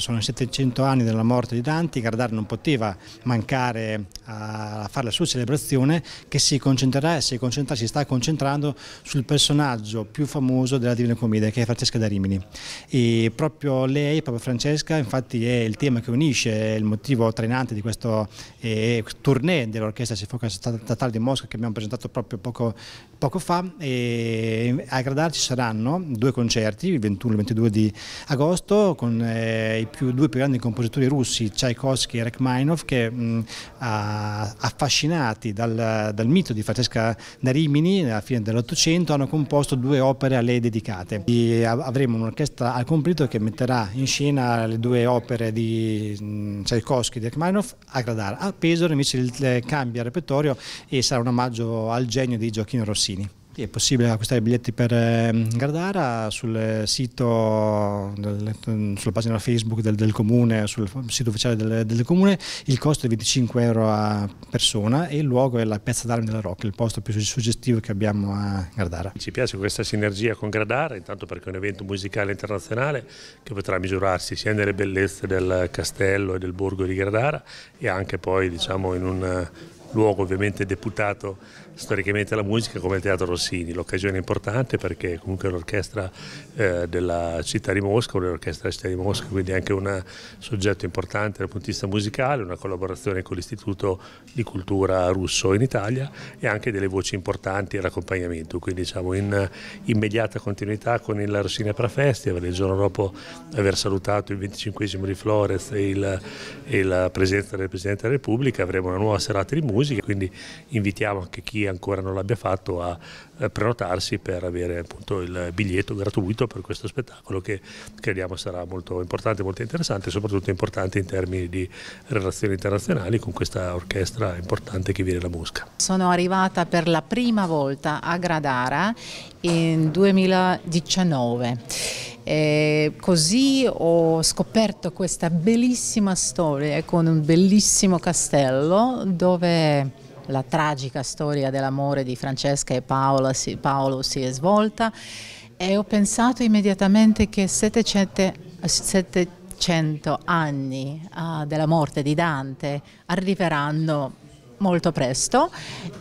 Sono i 700 anni della morte di Dante, Gardare non poteva mancare a fare la sua celebrazione che si concentrerà e si, concentra, si sta concentrando sul personaggio più famoso della Divina Commedia che è Francesca da Rimini. E proprio lei, proprio Francesca, infatti è il tema che unisce, il motivo trainante di questo eh, tournée dell'Orchestra Sinfonica Statale di Mosca che abbiamo presentato proprio poco, poco fa. E a Gradar ci saranno due concerti, il 21 e il 22 di agosto, con eh, i più, due più grandi compositori russi, Tchaikovsky e Rachmaninoff, che mh, a, affascinati dal, dal, mito di Francesca Narimini alla fine dell'Ottocento hanno composto due opere a lei dedicate. E avremo un'orchestra al completo che metterà in scena le due opere di mh, Tchaikovsky e di Rachmaninoff a Gradar. A Pesaro invece il, cambia il repertorio e sarà un omaggio al genio di Gioacchino Rossini. Sì, è possibile acquistare i biglietti per ehm, Gardara sul sito, sulla pagina Facebook del, del comune, sul sito ufficiale del, del, comune, il costo è 25 euro a persona e il luogo è la Piazza d'Armi della Rocca, il posto più suggestivo che abbiamo a Gardara. Ci piace questa sinergia con Gardara, intanto perché è un evento musicale internazionale che potrà misurarsi sia nelle bellezze del castello e del borgo di Gardara e anche poi diciamo, in un luogo ovviamente deputato storicamente alla musica come il Teatro Rossini. L'occasione è importante perché comunque è un'orchestra eh, della città di Mosca, un'orchestra della città di Mosca, quindi anche un soggetto importante dal punto di vista musicale, una collaborazione con l'Istituto di Cultura Russo in Italia e anche delle voci importanti all'accompagnamento, quindi diciamo in immediata continuità con il Rossini Opera Festival, il giorno dopo aver salutato il 25 di Flores e, il, e la presenza del Presidente della Repubblica avremo una nuova serata di musica musica, quindi invitiamo anche chi ancora non l'abbia fatto a eh, prenotarsi per avere appunto il biglietto gratuito per questo spettacolo che crediamo sarà molto importante, molto interessante e soprattutto importante in termini di relazioni internazionali con questa orchestra importante che viene da Mosca. Sono arrivata per la prima volta a Gradara in 2019 e eh, così ho scoperto questa bellissima storia con un bellissimo castello dove la tragica storia dell'amore di Francesca e Paolo si, Paolo si è svolta e ho pensato immediatamente che 700, 700 anni uh, della morte di Dante arriveranno molto presto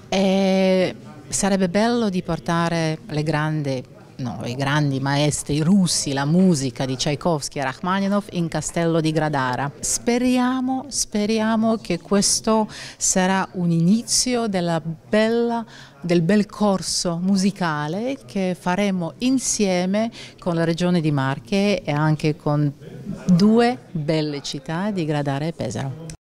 e sarebbe bello di portare le grandi no, i grandi maestri russi, la musica di Tchaikovsky e Rachmaninov in Castello di Gradara. Speriamo, speriamo che questo sarà un inizio bella, del bel corso musicale che faremo insieme con la regione di Marche e anche con due belle città di Gradara e Pesaro.